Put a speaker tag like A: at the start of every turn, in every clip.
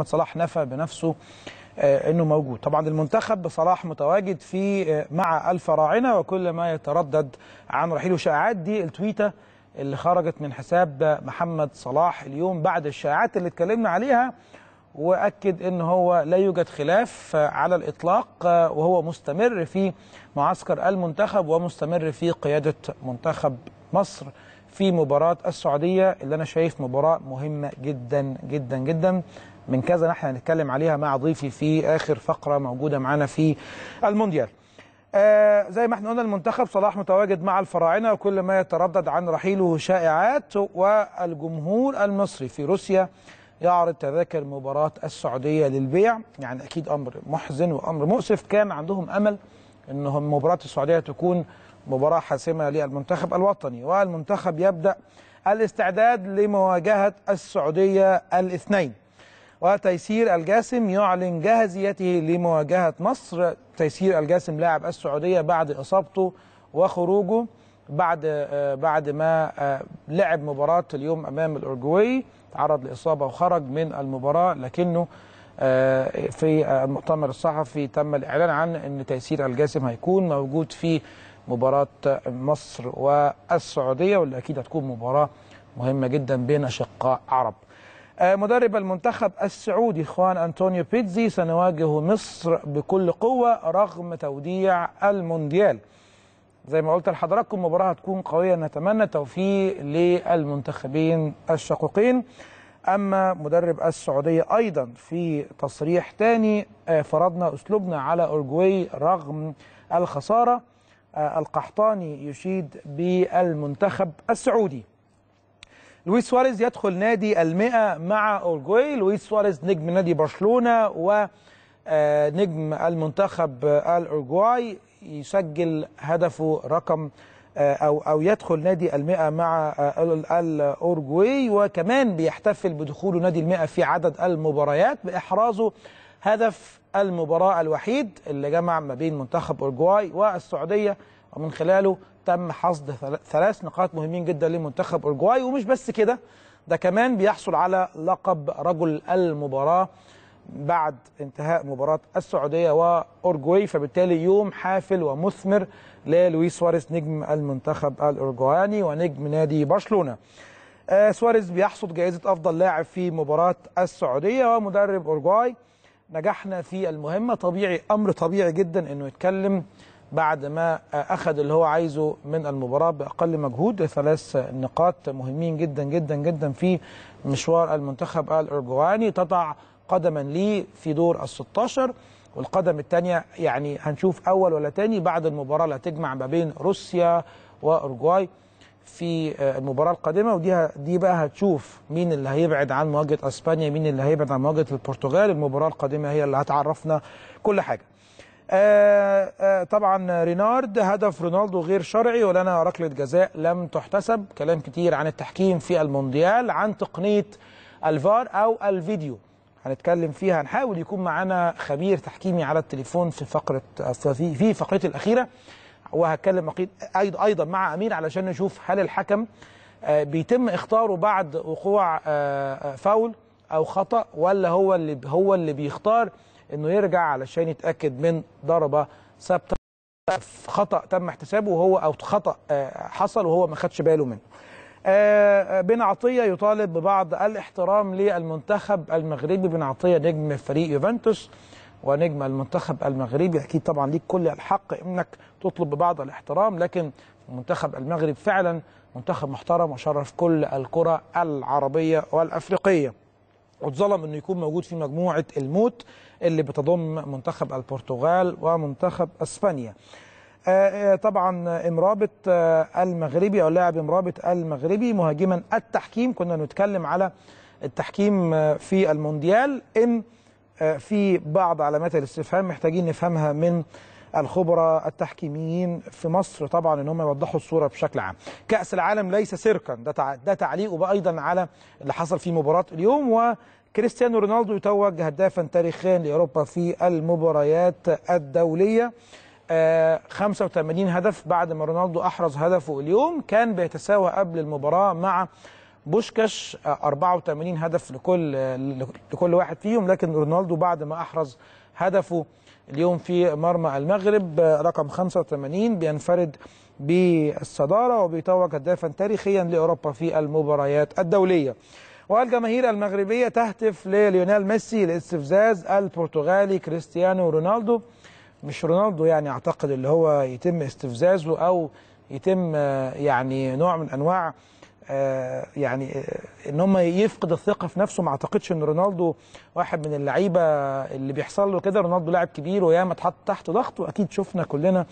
A: محمد صلاح نفى بنفسه آه، انه موجود طبعا المنتخب بصلاح متواجد في آه، مع الفراعنه وكل ما يتردد عن رحيله شائعات دي التويته اللي خرجت من حساب محمد صلاح اليوم بعد الشائعات اللي اتكلمنا عليها واكد ان هو لا يوجد خلاف آه، على الاطلاق وهو مستمر في معسكر المنتخب ومستمر في قياده منتخب مصر في مباراه السعوديه اللي انا شايف مباراه مهمه جدا جدا جدا من كذا ناحيه هنتكلم عليها مع ضيفي في اخر فقره موجوده معانا في المونديال. آه زي ما احنا قلنا المنتخب صلاح متواجد مع الفراعنه وكل ما يتردد عن رحيله شائعات والجمهور المصري في روسيا يعرض تذاكر مباراه السعوديه للبيع يعني اكيد امر محزن وامر مؤسف كان عندهم امل ان مباراه السعوديه تكون مباراه حاسمه للمنتخب الوطني والمنتخب يبدا الاستعداد لمواجهه السعوديه الاثنين وتيسير الجاسم يعلن جاهزيته لمواجهة مصر تيسير الجاسم لاعب السعودية بعد إصابته وخروجه بعد آه، بعد ما آه، لعب مباراة اليوم أمام الأورجواي تعرض لإصابة وخرج من المباراة لكنه آه، في المؤتمر الصحفي تم الإعلان عن أن تيسير الجاسم هيكون موجود في مباراة مصر والسعودية واللي أكيد هتكون مباراة مهمة جدا بين أشقاء عرب آه، مدرب المنتخب السعودي خوان أنطونيو بيتزي سنواجه مصر بكل قوة رغم توديع المونديال زي ما قلت لحضراتكم مباراة هتكون قوية نتمنى التوفيق للمنتخبين الشقوقين أما مدرب السعودية أيضا في تصريح تاني آه، فرضنا أسلوبنا على أورجواي رغم الخسارة آه، القحطاني يشيد بالمنتخب السعودي لويس سواريز يدخل نادي المئة مع أورجواي لويس سواريز نجم نادي برشلونة ونجم آه، المنتخب الأورجواي يسجل هدفه رقم آه، أو أو يدخل نادي المئة مع آه، الأورجواي وكمان بيحتفل بدخوله نادي المئة في عدد المباريات بإحرازه هدف المباراة الوحيد اللي جمع ما بين منتخب أورجواي والسعودية ومن خلاله تم حصد ثلاث نقاط مهمين جدا لمنتخب أورجواي ومش بس كده ده كمان بيحصل على لقب رجل المباراة بعد انتهاء مباراة السعودية وأورجواي فبالتالي يوم حافل ومثمر للويس سواريز نجم المنتخب الاورجواياني ونجم نادي برشلونة آه سواريز بيحصد جائزة أفضل لاعب في مباراة السعودية ومدرب أورجواي نجحنا في المهمة طبيعي أمر طبيعي جدا أنه يتكلم بعد ما أخذ اللي هو عايزه من المباراة بأقل مجهود ثلاث نقاط مهمين جدا جدا جدا في مشوار المنتخب الأرجواني تضع قدما لي في دور ال 16 والقدم الثانية يعني هنشوف أول ولا ثاني بعد المباراة اللي هتجمع ما بين روسيا وأورجواي في المباراة القادمة ودي دي بقى هتشوف مين اللي هيبعد عن مواجهة أسبانيا مين اللي هيبعد عن مواجهة البرتغال المباراة القادمة هي اللي هتعرفنا كل حاجة آآ آه، آآ آه، طبعا رينارد هدف رونالدو غير شرعي ولنا ركلة جزاء لم تحتسب كلام كتير عن التحكيم في المونديال عن تقنية الفار أو الفيديو هنتكلم فيها هنحاول يكون معانا خبير تحكيمي على التليفون في فقرة في, في فقرتي الأخيرة وهتكلم أيضا أيضا مع أمير علشان نشوف هل الحكم آه، بيتم اختاره بعد وقوع فاول أو خطأ ولا هو اللي هو اللي بيختار انه يرجع علشان يتاكد من ضربه ثابته خطا تم احتسابه وهو او خطا آه، حصل وهو ما خدش باله منه آه، آه، بن عطيه يطالب ببعض الاحترام للمنتخب المغربي بن عطيه نجم فريق يوفنتوس ونجم المنتخب المغربي اكيد طبعا ليك كل الحق انك تطلب ببعض الاحترام لكن منتخب المغرب فعلا منتخب محترم وشرف كل الكره العربيه والافريقيه اتظلم انه يكون موجود في مجموعه الموت اللي بتضم منتخب البرتغال ومنتخب اسبانيا. آه، آه، طبعا امرابط آه، المغربي او لاعب امرابط المغربي مهاجما التحكيم كنا نتكلم على التحكيم في المونديال ان في بعض علامات الاستفهام محتاجين نفهمها من الخبراء التحكيميين في مصر طبعا ان هم يوضحوا الصوره بشكل عام كاس العالم ليس سيركا ده ده تعليقه ايضا على اللي حصل في مباراه اليوم وكريستيانو رونالدو يتوج هدافا تاريخيا لاوروبا في المباريات الدوليه 85 آه، هدف بعد ما رونالدو احرز هدفه اليوم كان بيتساوى قبل المباراه مع بوشكاش 84 آه، هدف لكل آه، لكل واحد فيهم لكن رونالدو بعد ما احرز هدفه اليوم في مرمى المغرب رقم 85 بينفرد بالصدارة وبيتوج هدافا تاريخيا لأوروبا في المباريات الدولية والجماهير المغربية تهتف لليونيل ميسي لاستفزاز البرتغالي كريستيانو رونالدو مش رونالدو يعني أعتقد اللي هو يتم استفزازه أو يتم يعني نوع من أنواع آه، يعني آه، ان هم يفقد الثقه في نفسه ما اعتقدش ان رونالدو واحد من اللعيبه اللي بيحصل له كده رونالدو لاعب كبير وياما اتحط تحت ضغط واكيد شفنا كلنا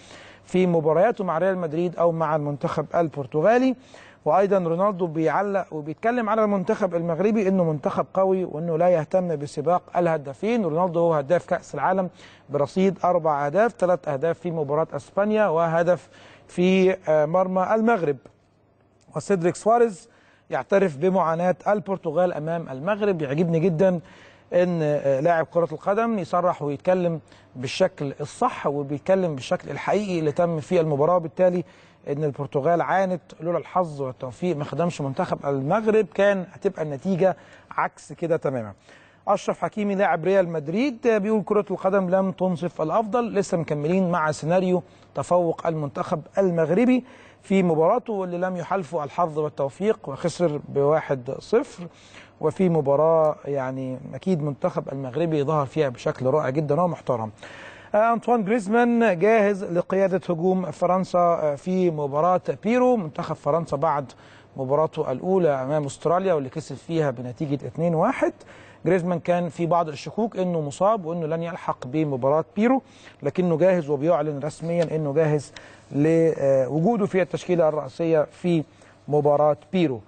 A: في مبارياته مع ريال مدريد او مع المنتخب البرتغالي وايضا رونالدو بيعلق وبيتكلم على المنتخب المغربي انه منتخب قوي وانه لا يهتم بسباق الهدافين رونالدو هو هداف كاس العالم برصيد اربع اهداف ثلاث اهداف في مباراه اسبانيا وهدف في آه، مرمى المغرب وسيدريك سواريز يعترف بمعاناة البرتغال أمام المغرب يعجبني جدا ان آه، لاعب كره القدم يصرح ويتكلم بالشكل الصح وبيتكلم بالشكل الحقيقي اللي تم فيه المباراه وبالتالي ان البرتغال عانت لولا الحظ والتوفيق ما خدمش منتخب المغرب كان هتبقى النتيجه عكس كده تماما اشرف حكيمي لاعب ريال مدريد بيقول كره القدم لم تنصف الافضل لسه مكملين مع سيناريو تفوق المنتخب المغربي في مباراته اللي لم يحالفه الحظ والتوفيق وخسر بواحد صفر وفي مباراة يعني أكيد منتخب المغربي ظهر فيها بشكل رائع جدا ومحترم آه، أنطوان جريزمان جاهز لقيادة هجوم فرنسا آه، في مباراة بيرو منتخب فرنسا بعد مباراته الأولى أمام أستراليا واللي كسب فيها بنتيجة 2-1 جريزمان كان في بعض الشكوك انه مصاب وانه لن يلحق بمباراه بيرو لكنه جاهز وبيعلن رسميا انه جاهز لوجوده في التشكيله الرئيسيه في مباراه بيرو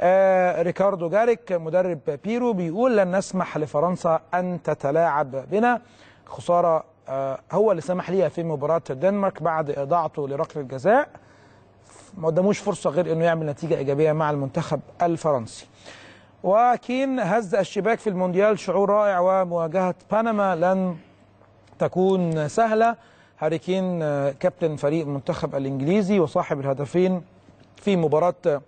A: آه ريكاردو جاريك مدرب بيرو بيقول لن نسمح لفرنسا ان تتلاعب بنا خساره آه هو اللي سمح ليها في مباراه الدنمارك بعد اضاعته لركله الجزاء ما قدموش فرصه غير انه يعمل نتيجه ايجابيه مع المنتخب الفرنسي وكين هز الشباك في المونديال شعور رائع ومواجهة بنما لن تكون سهلة هاري كين آه، كابتن فريق المنتخب الإنجليزي وصاحب الهدفين في مباراة آه،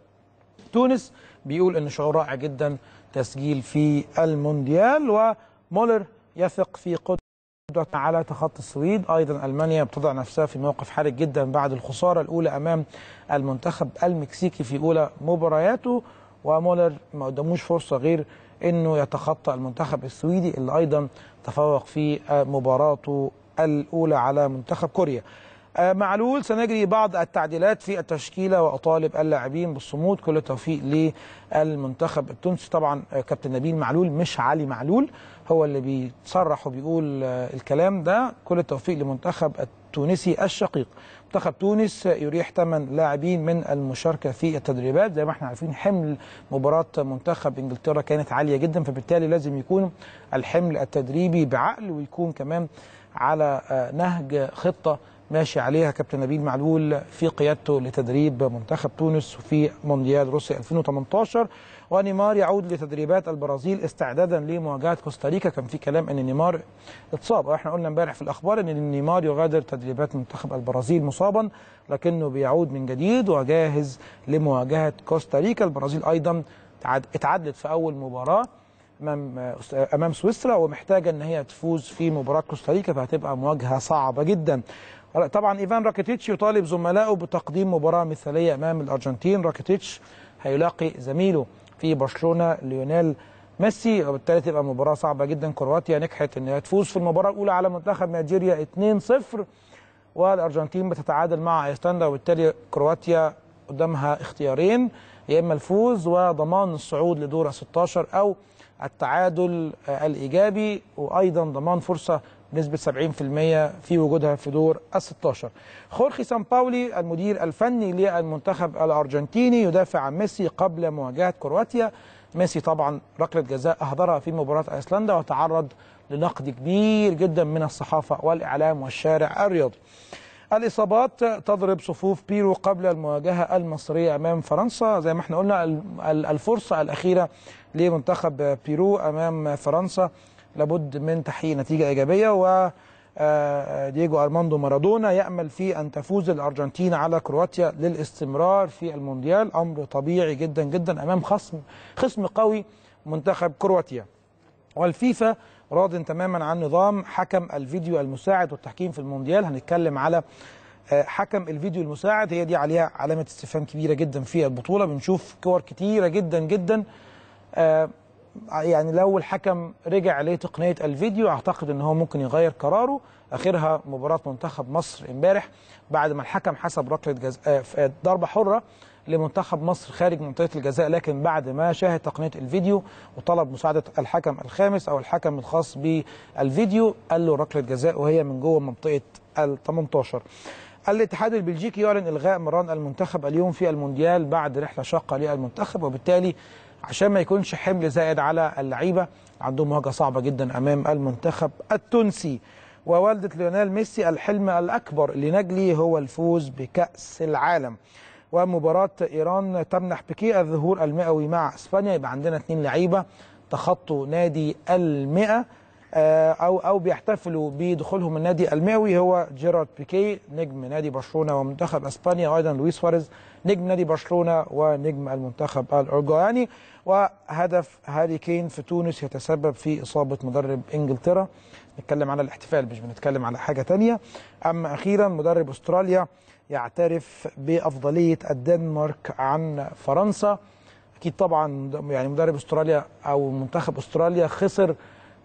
A: تونس بيقول أن شعور رائع جدا تسجيل في المونديال ومولر يثق في قدرة على تخطي السويد أيضا ألمانيا بتضع نفسها في موقف حرج جدا بعد الخسارة الأولى أمام المنتخب المكسيكي في أولى مبارياته ومولر ما قدموش فرصه غير انه يتخطى المنتخب السويدي اللي ايضا تفوق في مباراته الاولى على منتخب كوريا. آه، معلول سنجري بعض التعديلات في التشكيله واطالب اللاعبين بالصمود كل التوفيق للمنتخب التونسي طبعا آه، كابتن نبيل معلول مش علي معلول هو اللي بيتصرح وبيقول آه، الكلام ده كل التوفيق لمنتخب التونسي التونسي الشقيق منتخب تونس يريح 8 لاعبين من المشاركه في التدريبات زي ما احنا عارفين حمل مباراه منتخب انجلترا كانت عاليه جدا فبالتالي لازم يكون الحمل التدريبي بعقل ويكون كمان على آه، نهج خطه ماشي عليها كابتن نبيل معلول في قيادته لتدريب منتخب تونس في مونديال روسيا 2018 ونيمار يعود لتدريبات البرازيل استعدادا لمواجهه كوستاريكا كان في كلام ان نيمار اتصاب أه، احنا قلنا امبارح في الاخبار ان نيمار يغادر تدريبات منتخب البرازيل مصابا لكنه بيعود من جديد وجاهز لمواجهه كوستاريكا البرازيل ايضا اتعدلت في اول مباراه امام آه، امام سويسرا ومحتاجه ان هي تفوز في مباراه كوستاريكا فهتبقى مواجهه صعبه جدا طبعا ايفان راكيتيتش يطالب زملائه بتقديم مباراه مثاليه امام الارجنتين راكيتيتش هيلاقي زميله في برشلونه ليونيل ميسي وبالتالي تبقى مباراه صعبه جدا كرواتيا نجحت ان هي تفوز في المباراه الاولى على منتخب نيجيريا 2-0 والارجنتين بتتعادل مع ايسلندا وبالتالي كرواتيا قدامها اختيارين يا إما الفوز وضمان الصعود لدور 16 أو التعادل الإيجابي وأيضا ضمان فرصة بنسبة 70% في وجودها في دور ال 16 خورخي سان باولي المدير الفني للمنتخب الأرجنتيني يدافع عن ميسي قبل مواجهة كرواتيا ميسي طبعا ركلة جزاء أهدرها في مباراة أيسلندا وتعرض لنقد كبير جدا من الصحافة والإعلام والشارع الرياضي الإصابات تضرب صفوف بيرو قبل المواجهة المصرية أمام فرنسا زي ما احنا قلنا الفرصة الأخيرة لمنتخب بيرو أمام فرنسا لابد من تحقيق نتيجة إيجابية و آه، دييجو أرماندو مارادونا يأمل في أن تفوز الأرجنتين على كرواتيا للاستمرار في المونديال أمر طبيعي جدا جدا أمام خصم خصم قوي منتخب كرواتيا والفيفا راض تماما عن نظام حكم الفيديو المساعد والتحكيم في المونديال هنتكلم على آه، حكم الفيديو المساعد هي دي عليها علامة استفهام كبيرة جدا في البطولة بنشوف كور كتيرة جدا جدا آه، يعني لو الحكم رجع تقنية الفيديو أعتقد ان هو ممكن يغير قراره آخرها مباراة منتخب مصر امبارح بعد ما الحكم حسب ركلة آه، ضربة حرة لمنتخب مصر خارج منطقه الجزاء لكن بعد ما شاهد تقنيه الفيديو وطلب مساعده الحكم الخامس او الحكم الخاص بالفيديو قال له ركله جزاء وهي من جوه منطقه ال 18 الاتحاد البلجيكي يعلن الغاء مران المنتخب اليوم في المونديال بعد رحله شاقه للمنتخب وبالتالي عشان ما يكونش حمل زائد على اللعيبه عندهم مواجهه صعبه جدا امام المنتخب التونسي ووالده ليونيل ميسي الحلم الاكبر لنجلي هو الفوز بكاس العالم ومباراه ايران تمنح بكيه الظهور المئوي مع اسبانيا يبقى عندنا اثنين لعيبه تخطوا نادي المئة آه، او او بيحتفلوا بدخولهم النادي المئوي هو جيرارد بيكي نجم نادي برشلونه ومنتخب اسبانيا وايضا لويس فارز نجم نادي برشلونه ونجم المنتخب الاورجواياني وهدف هاري كين في تونس يتسبب في اصابه مدرب انجلترا نتكلم على الاحتفال مش بنتكلم على حاجه ثانيه اما اخيرا مدرب استراليا يعترف بأفضلية الدنمارك عن فرنسا أكيد طبعا يعني مدرب أستراليا أو منتخب أستراليا خسر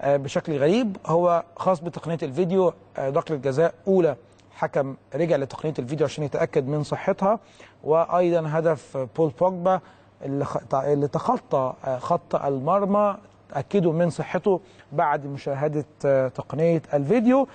A: آه، بشكل غريب هو خاص بتقنية الفيديو ركلة آه، جزاء أولى حكم رجع لتقنية الفيديو عشان يتأكد من صحتها وأيضا هدف بول بوجبا اللي تخطى آه، خط المرمى أكدوا من صحته بعد مشاهدة تقنية الفيديو